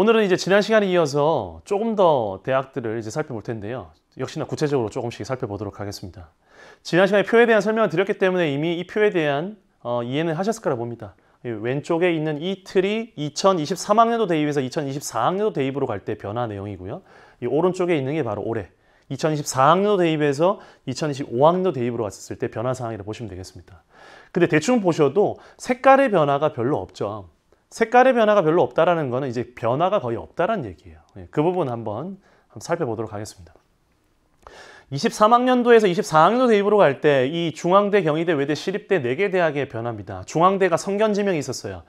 오늘은 이제 지난 시간에 이어서 조금 더 대학들을 이제 살펴볼 텐데요. 역시나 구체적으로 조금씩 살펴보도록 하겠습니다. 지난 시간에 표에 대한 설명을 드렸기 때문에 이미 이 표에 대한 어, 이해는 하셨을 거라 봅니다. 왼쪽에 있는 이 틀이 2023학년도 대입에서 2024학년도 대입으로 갈 때 변화 내용이고요. 이 오른쪽에 있는 게 바로 올해 2024학년도 대입에서 2025학년도 대입으로 갔을때 변화 사항이라고 보시면 되겠습니다. 근데 대충 보셔도 색깔의 변화가 별로 없죠. 색깔의 변화가 별로 없다라는 것은 이제 변화가 거의 없다라는 얘기예요. 예, 그 부분 한번, 한번 살펴보도록 하겠습니다. 23학년도에서 24학년도 대입으로 갈 때 이 중앙대, 경희대, 외대, 시립대 4개 대학의 변화입니다. 중앙대가 성견 지명이 있었어요.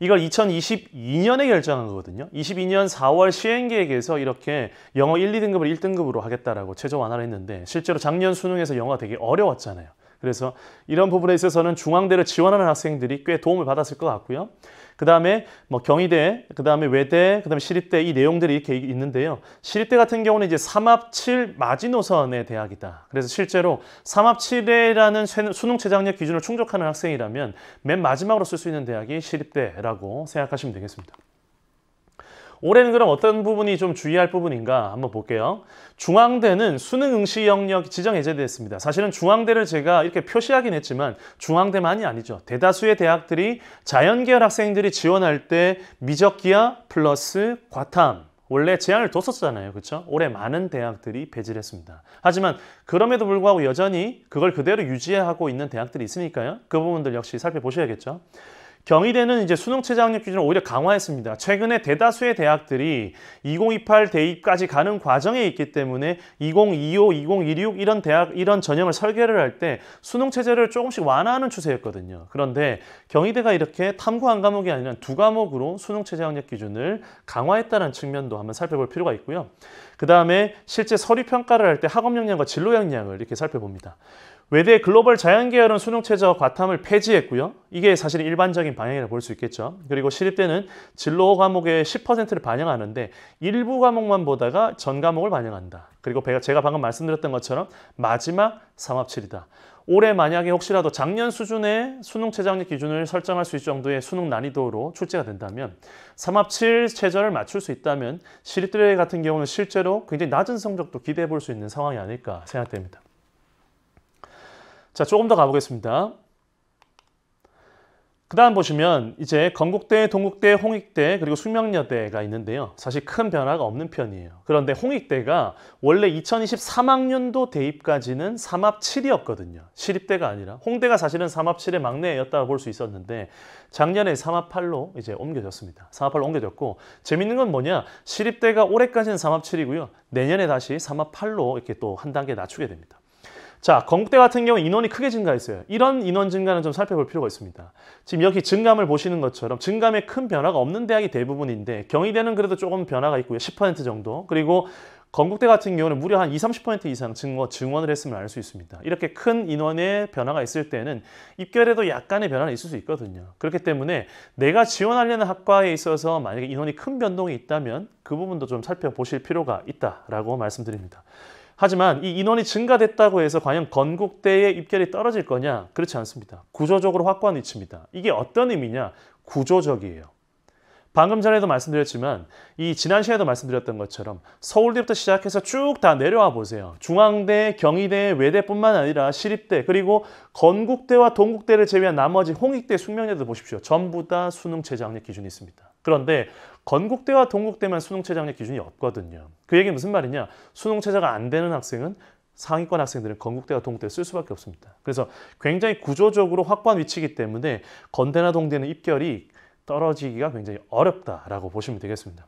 이걸 2022년에 결정한 거거든요. 22년 4월 시행계획에서 이렇게 영어 1, 2등급을 1등급으로 하겠다라고 최저 완화를 했는데 실제로 작년 수능에서 영어가 되게 어려웠잖아요. 그래서 이런 부분에 있어서는 중앙대를 지원하는 학생들이 꽤 도움을 받았을 것 같고요. 그 다음에 뭐 경희대, 그 다음에 외대, 그 다음에 시립대 이 내용들이 이렇게 있는데요. 시립대 같은 경우는 이제 삼합칠 마지노선의 대학이다. 그래서 실제로 삼합칠이라는 수능 최장력 기준을 충족하는 학생이라면 맨 마지막으로 쓸 수 있는 대학이 시립대라고 생각하시면 되겠습니다. 올해는 그럼 어떤 부분이 좀 주의할 부분인가 한번 볼게요. 중앙대는 수능 응시 영역 지정 해제됐습니다. 사실은 중앙대를 제가 이렇게 표시하긴 했지만 중앙대만이 아니죠. 대다수의 대학들이 자연계열 학생들이 지원할 때 미적기야 플러스 과탐 원래 제한을 뒀었잖아요. 그렇죠? 올해 많은 대학들이 배제를 했습니다. 하지만 그럼에도 불구하고 여전히 그걸 그대로 유지하고 있는 대학들이 있으니까요. 그 부분들 역시 살펴보셔야겠죠. 경희대는 이제 수능 최저학력 기준을 오히려 강화했습니다. 최근에 대다수의 대학들이 2028 대입까지 가는 과정에 있기 때문에 2025, 2016 이런 대학 이런 전형을 설계를 할 때 수능 체제를 조금씩 완화하는 추세였거든요. 그런데 경희대가 이렇게 탐구 한 과목이 아니라 두 과목으로 수능 최저학력 기준을 강화했다는 측면도 한번 살펴볼 필요가 있고요. 그 다음에 실제 서류 평가를 할 때 학업 역량과 진로 역량을 이렇게 살펴봅니다. 외대 글로벌 자연계열은 수능체제와 과탐을 폐지했고요. 이게 사실 일반적인 방향이라 고볼 수 있겠죠. 그리고 시립대는 진로 과목의 10%를 반영하는데 일부 과목만 보다가 전 과목을 반영한다. 그리고 제가 방금 말씀드렸던 것처럼 마지막 삼합칠이다. 올해 만약에 혹시라도 작년 수준의 수능 최저학력 기준을 설정할 수 있을 정도의 수능 난이도로 출제가 된다면 삼합칠 최저를 맞출 수 있다면 실입들 같은 경우는 실제로 굉장히 낮은 성적도 기대해 볼 수 있는 상황이 아닐까 생각됩니다. 자, 조금 더 가보겠습니다. 그 다음 보시면 이제 건국대, 동국대, 홍익대, 그리고 숙명여대가 있는데요. 사실 큰 변화가 없는 편이에요. 그런데 홍익대가 원래 2023학년도 대입까지는 삼합 7이었거든요. 실입대가 아니라 홍대가 사실은 삼합 7의 막내였다고 볼 수 있었는데 작년에 삼합 8로 이제 옮겨졌습니다. 삼합 8로 옮겨졌고 재밌는 건 뭐냐 실입대가 올해까지는 삼합 7이고요. 내년에 다시 삼합 8로 이렇게 또 한 단계 낮추게 됩니다. 자, 건국대 같은 경우 인원이 크게 증가했어요. 이런 인원 증가는 좀 살펴볼 필요가 있습니다. 지금 여기 증감을 보시는 것처럼 증감에 큰 변화가 없는 대학이 대부분인데 경희대는 그래도 조금 변화가 있고요. 10% 정도. 그리고 건국대 같은 경우는 무려 한 20, 30% 이상 증원, 증원을 했으면알 수 있습니다. 이렇게 큰 인원의 변화가 있을 때는 입결에도 약간의 변화는 있을 수 있거든요. 그렇기 때문에 내가 지원하려는 학과에 있어서 만약에 인원이 큰 변동이 있다면 그 부분도 좀 살펴보실 필요가 있다라고 말씀드립니다. 하지만 이 인원이 증가됐다고 해서 과연 건국대의 입결이 떨어질 거냐? 그렇지 않습니다. 구조적으로 확고한 위치입니다. 이게 어떤 의미냐? 구조적이에요. 방금 전에도 말씀드렸지만 이 지난 시간에도 말씀드렸던 것처럼 서울대부터 시작해서 쭉 다 내려와 보세요. 중앙대, 경희대, 외대뿐만 아니라 시립대 그리고 건국대와 동국대를 제외한 나머지 홍익대, 숙명대도 보십시오. 전부 다 수능 재작력 기준이 있습니다. 그런데 건국대와 동국대만 수능최저 학력 기준이 없거든요. 그 얘기 무슨 말이냐? 수능최저가 안 되는 학생은 상위권 학생들은 건국대와 동국대 쓸 수밖에 없습니다. 그래서 굉장히 구조적으로 확보한 위치이기 때문에 건대나 동대는 입결이 떨어지기가 굉장히 어렵다라고 보시면 되겠습니다.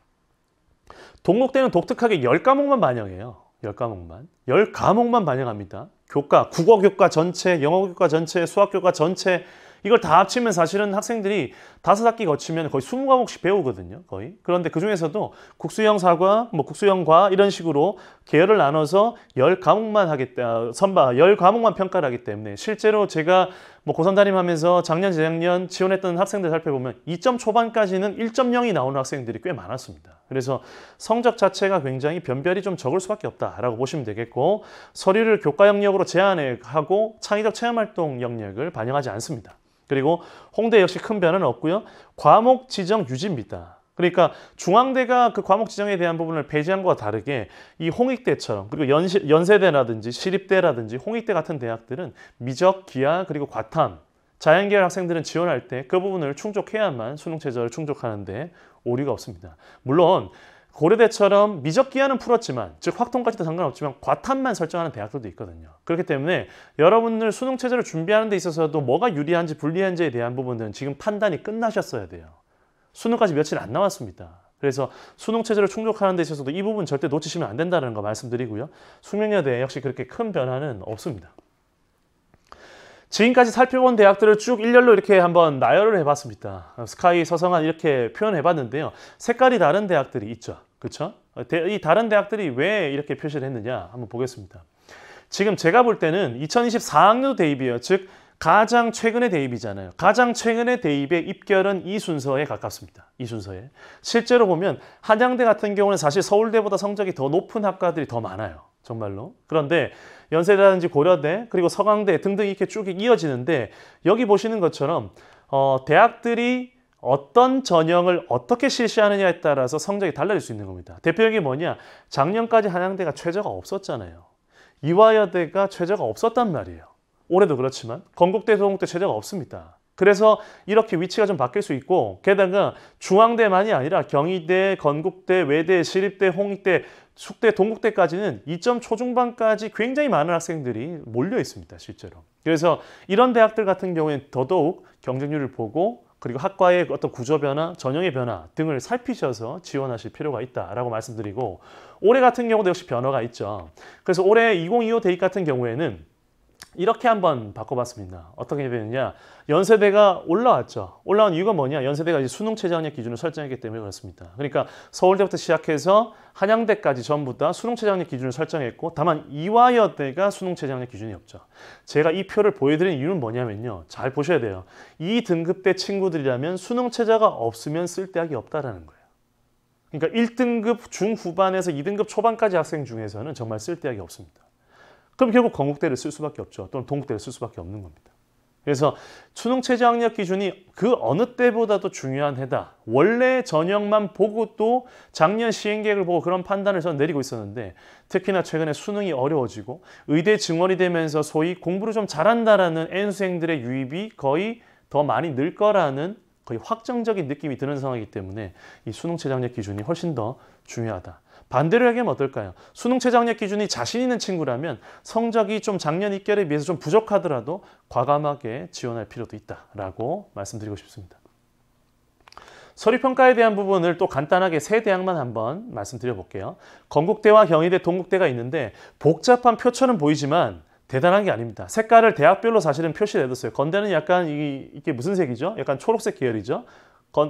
동국대는 독특하게 열과목만 반영해요. 열과목만열과목만 반영합니다. 교과, 국어 교과 전체, 영어 교과 전체, 수학 교과 전체 이걸 다 합치면 사실은 학생들이 다섯 학기 거치면 거의 스무 과목씩 배우거든요. 거의. 그런데 그 중에서도 국수형 사과, 뭐 국수형 과 이런 식으로 계열을 나눠서 열 과목만 하겠다. 아, 선바 열 과목만 평가를 하기 때문에 실제로 제가 뭐 고3 담임하면서 작년 재작년 지원했던 학생들 살펴보면 2점 초반까지는 1.0이 나오는 학생들이 꽤 많았습니다. 그래서 성적 자체가 굉장히 변별이 좀 적을 수밖에 없다라고 보시면 되겠고 서류를 교과 영역으로 제한하고 창의적 체험 활동 영역을 반영하지 않습니다. 그리고 홍대 역시 큰 변화는 없고요. 과목 지정 유지입니다. 그러니까 중앙대가 그 과목 지정에 대한 부분을 배제한 것과 다르게 이 홍익대처럼 그리고 연시, 연세대라든지 시립대라든지 홍익대 같은 대학들은 미적, 기하 그리고 과탐 자연계열 학생들은 지원할 때 그 부분을 충족해야만 수능 제저를 충족하는데 오류가 없습니다. 물론 고려대처럼 미적기한은 풀었지만 즉 확통까지도 상관없지만 과탐만 설정하는 대학들도 있거든요. 그렇기 때문에 여러분들 수능 체제를 준비하는 데 있어서도 뭐가 유리한지 불리한지에 대한 부분들은 지금 판단이 끝나셨어야 돼요. 수능까지 며칠 안 남았습니다. 그래서 수능 체제를 충족하는 데 있어서도 이 부분 절대 놓치시면 안 된다는 거 말씀드리고요. 숙명여대 역시 그렇게 큰 변화는 없습니다. 지금까지 살펴본 대학들을 쭉 일렬로 이렇게 한번 나열을 해봤습니다. 스카이 서성한 이렇게 표현해봤는데요. 색깔이 다른 대학들이 있죠. 그렇죠? 이 다른 대학들이 왜 이렇게 표시를 했느냐 한번 보겠습니다. 지금 제가 볼 때는 2 0 2 4학년 대입이에요. 즉 가장 최근의 대입이잖아요. 가장 최근의 대입의 입결은 이 순서에 가깝습니다. 이 순서에. 실제로 보면 한양대 같은 경우는 사실 서울대보다 성적이 더 높은 학과들이 더 많아요. 정말로. 그런데 연세대라든지 고려대 그리고 서강대 등등 이렇게 쭉 이어지는데 여기 보시는 것처럼 어, 대학들이 어떤 전형을 어떻게 실시하느냐에 따라서 성적이 달라질 수 있는 겁니다. 대표적인 게 뭐냐? 작년까지 한양대가 최저가 없었잖아요. 이화여대가 최저가 없었단 말이에요. 올해도 그렇지만 건국대, 소공대 최저가 없습니다. 그래서 이렇게 위치가 좀 바뀔 수 있고 게다가 중앙대만이 아니라 경희대, 건국대, 외대, 시립대, 홍익대, 숙대, 동국대까지는 2점 초중반까지 굉장히 많은 학생들이 몰려 있습니다. 실제로. 그래서 이런 대학들 같은 경우에는 더더욱 경쟁률을 보고 그리고 학과의 어떤 구조 변화, 전형의 변화 등을 살피셔서 지원하실 필요가 있다라고 말씀드리고 올해 같은 경우도 역시 변화가 있죠. 그래서 올해 2025 대입 같은 경우에는 이렇게 한번 바꿔봤습니다. 어떻게 되느냐. 연세대가 올라왔죠. 올라온 이유가 뭐냐. 연세대가 이제 수능 최저학력 기준을 설정했기 때문에 그렇습니다. 그러니까 서울대부터 시작해서 한양대까지 전부 다 수능 최저학력 기준을 설정했고 다만 이화여대가 수능 최저학력 기준이 없죠. 제가 이 표를 보여드린 이유는 뭐냐면요. 잘 보셔야 돼요. 이 등급대 친구들이라면 수능 최저가 없으면 쓸 대학이 없다라는 거예요. 그러니까 1등급 중후반에서 2등급 초반까지 학생 중에서는 정말 쓸 대학이 없습니다. 그럼 결국 건국대를 쓸 수밖에 없죠. 또는 동국대를 쓸 수밖에 없는 겁니다. 그래서 수능 최저 학력 기준이 그 어느 때보다도 중요한 해다. 원래 전형만 보고 또 작년 시행계획을 보고 그런 판단을 저는 내리고 있었는데 특히나 최근에 수능이 어려워지고 의대 증원이 되면서 소위 공부를 좀 잘한다라는 N수생들의 유입이 거의 더 많이 늘 거라는 거의 확정적인 느낌이 드는 상황이기 때문에 이 수능 최저 학력 기준이 훨씬 더 중요하다. 반대로 얘기하면 어떨까요? 수능 최장력 기준이 자신 있는 친구라면 성적이 좀 작년 2결에 비해서 좀 부족하더라도 과감하게 지원할 필요도 있다라고 말씀드리고 싶습니다. 서류평가에 대한 부분을 또 간단하게 세 대학만 한번 말씀드려볼게요. 건국대와 경희대, 동국대가 있는데 복잡한 표처럼 보이지만 대단한 게 아닙니다. 색깔을 대학별로 사실은 표시를 해뒀어요. 건대는 약간 이, 이게 무슨 색이죠? 약간 초록색 계열이죠.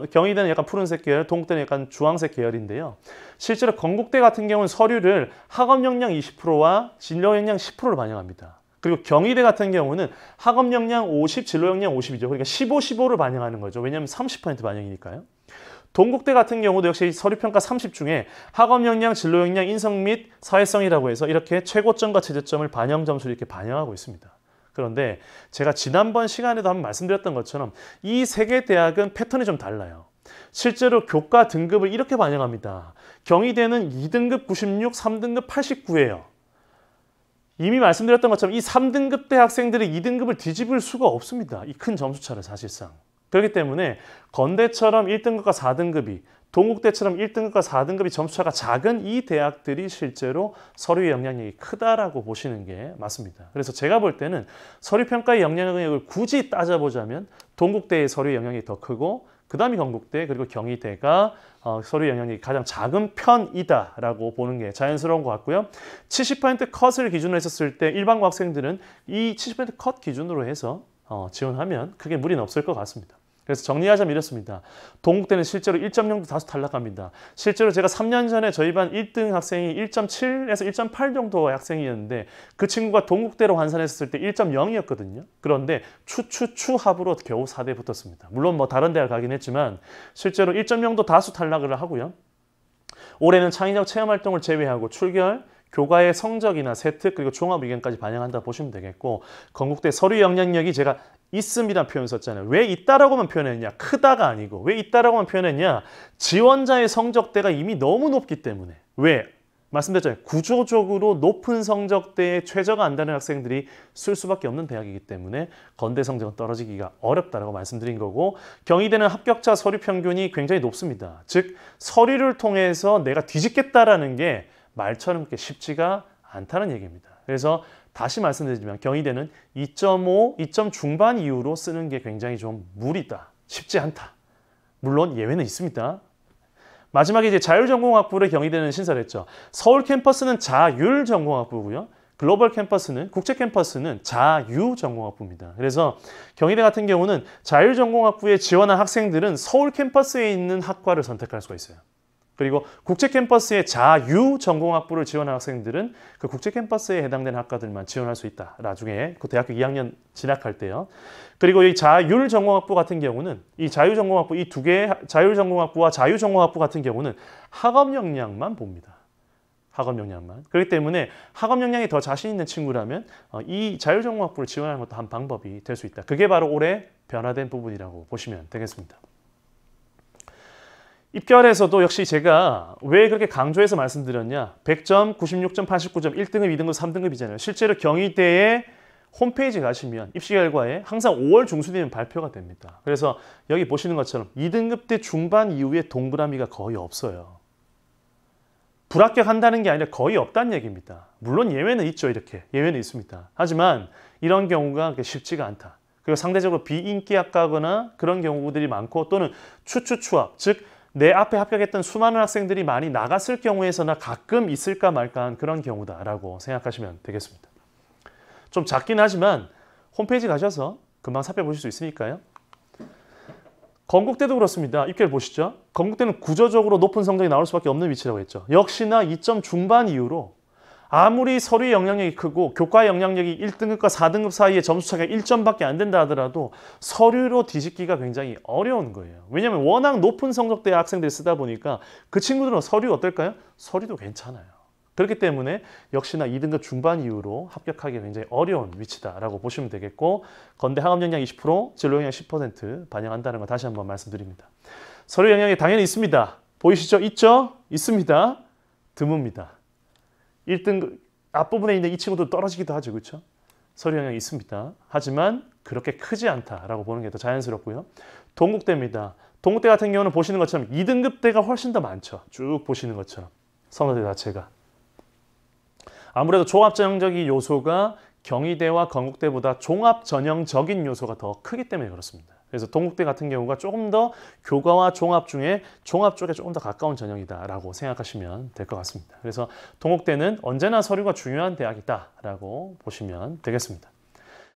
경희대는 약간 푸른색 계열, 동국대는 약간 주황색 계열인데요. 실제로 건국대 같은 경우는 서류를 학업 역량 20%와 진로 역량 1 0로 반영합니다. 그리고 경희대 같은 경우는 학업 역량 50, 진로 역량 50이죠. 그러니까 15, 15를 반영하는 거죠. 왜냐하면 30% 반영이니까요. 동국대 같은 경우도 역시 서류평가 30 중에 학업 역량, 진로 역량, 인성 및 사회성이라고 해서 이렇게 최고점과 최저점을 반영 점수로 이렇게 반영하고 있습니다. 그런데 제가 지난번 시간에도 한번 말씀드렸던 것처럼 이세개 대학은 패턴이 좀 달라요. 실제로 교과 등급을 이렇게 반영합니다. 경희대는 2등급 96, 3등급 89예요. 이미 말씀드렸던 것처럼 이 3등급 대 학생들이 2등급을 뒤집을 수가 없습니다. 이 큰 점수 차를 사실상. 그렇기 때문에 건대처럼 1등급과 4등급이 동국대처럼 1등급과 4등급이 점수차가 작은 이 대학들이 실제로 서류의 영향력이 크다라고 보시는 게 맞습니다. 그래서 제가 볼 때는 서류평가의 영향력을 굳이 따져보자면 동국대의 서류의 영향력이 더 크고 그 다음이 건국대 그리고 경희대가 어, 서류 영향력이 가장 작은 편이다라고 보는 게 자연스러운 것 같고요. 70% 컷을 기준으로 했었을 때 일반고 학생들은 이 70%컷 기준으로 해서 어, 지원하면 크게 무리는 없을 것 같습니다. 그래서 정리하자면 이렇습니다. 동국대는 실제로 1.0도 다수 탈락합니다. 실제로 제가 3년 전에 저희 반 1등 학생이 1.7에서 1.8정도 학생이었는데 그 친구가 동국대로 환산했을 때 1.0이었거든요. 그런데 추추추 합으로 겨우 4대 붙었습니다. 물론 뭐 다른 대학 가긴 했지만 실제로 1.0도 다수 탈락을 하고요. 올해는 창의적 체험활동을 제외하고 출결, 교과의 성적이나 세특 그리고 종합 의견까지 반영한다 보시면 되겠고 건국대 서류 영향력이 제가 있습니다 표현 썼잖아요. 왜 있다라고만 표현했냐? 크다가 아니고 왜 있다라고만 표현했냐? 지원자의 성적대가 이미 너무 높기 때문에 왜? 말씀드렸잖아요. 구조적으로 높은 성적대에 최저가 안다는 학생들이 쓸 수밖에 없는 대학이기 때문에 건대 성적은 떨어지기가 어렵다라고 말씀드린 거고 경희대는 합격자 서류 평균이 굉장히 높습니다. 즉 서류를 통해서 내가 뒤집겠다라는 게 말처럼 그렇게 쉽지가 않다는 얘기입니다. 그래서 다시 말씀드리지만 경희대는 2.5, 2점 중반 이후로 쓰는 게 굉장히 좀 무리다. 쉽지 않다. 물론 예외는 있습니다. 마지막에 이제 자율전공학부를 경희대는 신설했죠. 서울 캠퍼스는 자율전공학부고요. 글로벌 캠퍼스는 국제 캠퍼스는 자유 전공학부입니다. 그래서 경희대 같은 경우는 자율 전공학부에 지원한 학생들은 서울 캠퍼스에 있는 학과를 선택할 수가 있어요. 그리고 국제 캠퍼스의 자유 전공 학부를 지원한 학생들은 그 국제 캠퍼스에 해당된 학과들만 지원할 수 있다. 나중에 그 대학교 2학년 진학할 때요. 그리고 이 자율 전공 학부 같은 경우는 이 자유 전공 학부 이 두 개의 자율 전공 학부와 자유 전공 학부 같은 경우는 학업 역량만 봅니다. 학업 역량만. 그렇기 때문에 학업 역량이 더 자신 있는 친구라면 어, 이 자율 전공 학부를 지원하는 것도 한 방법이 될 수 있다. 그게 바로 올해 변화된 부분이라고 보시면 되겠습니다. 입결에서도 역시 제가 왜 그렇게 강조해서 말씀드렸냐 100점, 96점, 89점, 1등급, 2등급, 3등급이잖아요. 실제로 경희대의 홈페이지 가시면 입시 결과에 항상 5월 중순이면 발표가 됩니다. 그래서 여기 보시는 것처럼 2등급 대 중반 이후에 동그라미가 거의 없어요. 불합격한다는 게 아니라 거의 없다는 얘기입니다. 물론 예외는 있죠. 이렇게 예외는 있습니다. 하지만 이런 경우가 쉽지가 않다. 그리고 상대적으로 비인기학과거나 그런 경우들이 많고 또는 추추추합, 즉내 앞에 합격했던 수많은 학생들이 많이 나갔을 경우에서나 가끔 있을까 말까한 그런 경우다라고 생각하시면 되겠습니다. 좀 작긴 하지만 홈페이지 가셔서 금방 살펴보실 수 있으니까요. 건국 대도 그렇습니다. 입결 보시죠. 건국 대는 구조적으로 높은 성적이 나올 수밖에 없는 위치라고 했죠. 역시나 2점 중반 이후로 아무리 서류의 영향력이 크고 교과의 영향력이 1등급과 4등급 사이의 점수차가 1점밖에 안 된다 하더라도 서류로 뒤집기가 굉장히 어려운 거예요. 왜냐하면 워낙 높은 성적대 학생들 이 쓰다 보니까 그 친구들은 서류 어떨까요? 서류도 괜찮아요. 그렇기 때문에 역시나 2등급 중반 이후로 합격하기 굉장히 어려운 위치다라고 보시면 되겠고 건대 학업 영향 20%, 진로 영향 10% 반영한다는 거 다시 한번 말씀드립니다. 서류 영향이 당연히 있습니다. 보이시죠? 있죠? 있습니다. 드뭅니다. 1등 앞부분에 있는 이 친구도 떨어지기도 하죠. 그렇죠? 서류 영향이 있습니다. 하지만 그렇게 크지 않다라고 보는 게 더 자연스럽고요. 동국대입니다. 동국대 같은 경우는 보시는 것처럼 2등급 대가 훨씬 더 많죠. 쭉 보시는 것처럼. 선호대 자체가. 아무래도 종합전형적인 요소가 경희대와 건국대보다 종합전형적인 요소가 더 크기 때문에 그렇습니다. 그래서 동국대 같은 경우가 조금 더 교과와 종합 중에 종합 쪽에 조금 더 가까운 전형이다라고 생각하시면 될 것 같습니다. 그래서 동국대는 언제나 서류가 중요한 대학이다라고 보시면 되겠습니다.